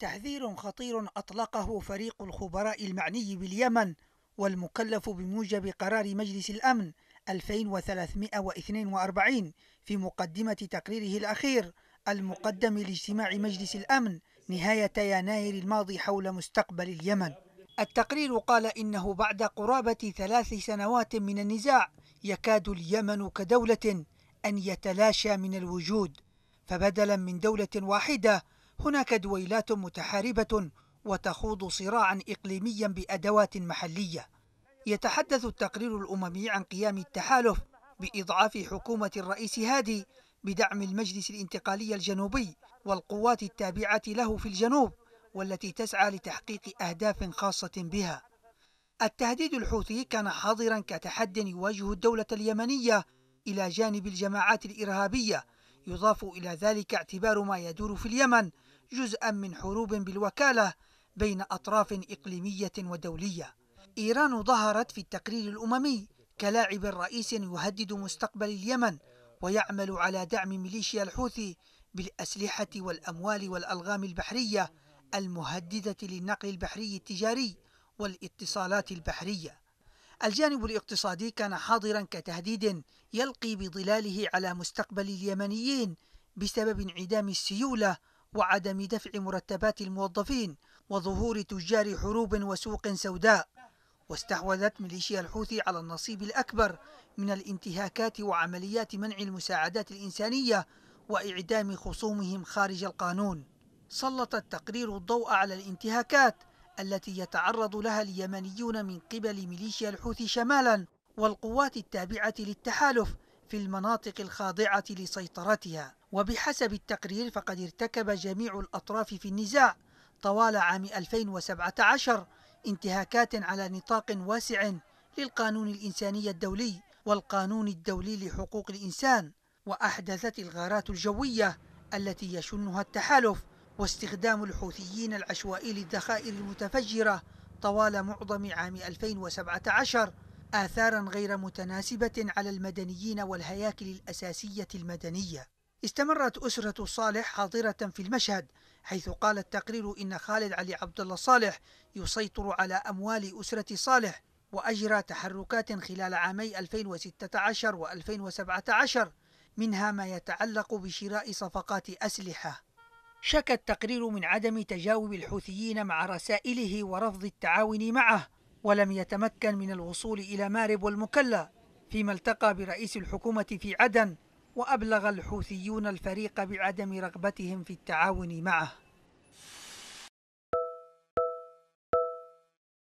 تحذير خطير أطلقه فريق الخبراء المعني باليمن والمكلف بموجب قرار مجلس الأمن 2342 في مقدمة تقريره الأخير المقدم لاجتماع مجلس الأمن نهاية يناير الماضي حول مستقبل اليمن التقرير قال إنه بعد قرابة ثلاث سنوات من النزاع يكاد اليمن كدولة أن يتلاشى من الوجود فبدلا من دولة واحدة هناك دويلات متحاربة وتخوض صراعا إقليميا بأدوات محلية يتحدث التقرير الأممي عن قيام التحالف بإضعاف حكومة الرئيس هادي بدعم المجلس الانتقالي الجنوبي والقوات التابعة له في الجنوب والتي تسعى لتحقيق أهداف خاصة بها التهديد الحوثي كان حاضرا كتحد يواجه الدولة اليمنية إلى جانب الجماعات الإرهابية يضاف إلى ذلك اعتبار ما يدور في اليمن جزءا من حروب بالوكالة بين أطراف إقليمية ودولية إيران ظهرت في التقرير الأممي كلاعب رئيس يهدد مستقبل اليمن ويعمل على دعم ميليشيا الحوثي بالأسلحة والأموال والألغام البحرية المهددة للنقل البحري التجاري والاتصالات البحرية. الجانب الاقتصادي كان حاضرا كتهديد يلقي بظلاله على مستقبل اليمنيين بسبب انعدام السيولة وعدم دفع مرتبات الموظفين وظهور تجار حروب وسوق سوداء واستحوذت ميليشيا الحوثي على النصيب الأكبر من الانتهاكات وعمليات منع المساعدات الإنسانية وإعدام خصومهم خارج القانون سلط التقرير الضوء على الانتهاكات التي يتعرض لها اليمنيون من قبل ميليشيا الحوثي شمالا والقوات التابعة للتحالف في المناطق الخاضعة لسيطرتها وبحسب التقرير فقد ارتكب جميع الأطراف في النزاع طوال عام 2017 انتهاكات على نطاق واسع للقانون الإنساني الدولي والقانون الدولي لحقوق الإنسان وأحدثت الغارات الجوية التي يشنها التحالف واستخدام الحوثيين العشوائي للذخائر المتفجرة طوال معظم عام 2017 آثارا غير متناسبة على المدنيين والهياكل الأساسية المدنية استمرت أسرة صالح حاضرة في المشهد حيث قال التقرير إن خالد علي عبد الله صالح يسيطر على أموال أسرة صالح وأجرى تحركات خلال عامي 2016 و 2017 منها ما يتعلق بشراء صفقات أسلحة شكى التقرير من عدم تجاوب الحوثيين مع رسائله ورفض التعاون معه ولم يتمكن من الوصول إلى مارب والمكلا فيما التقى برئيس الحكومة في عدن وأبلغ الحوثيون الفريق بعدم رغبتهم في التعاون معه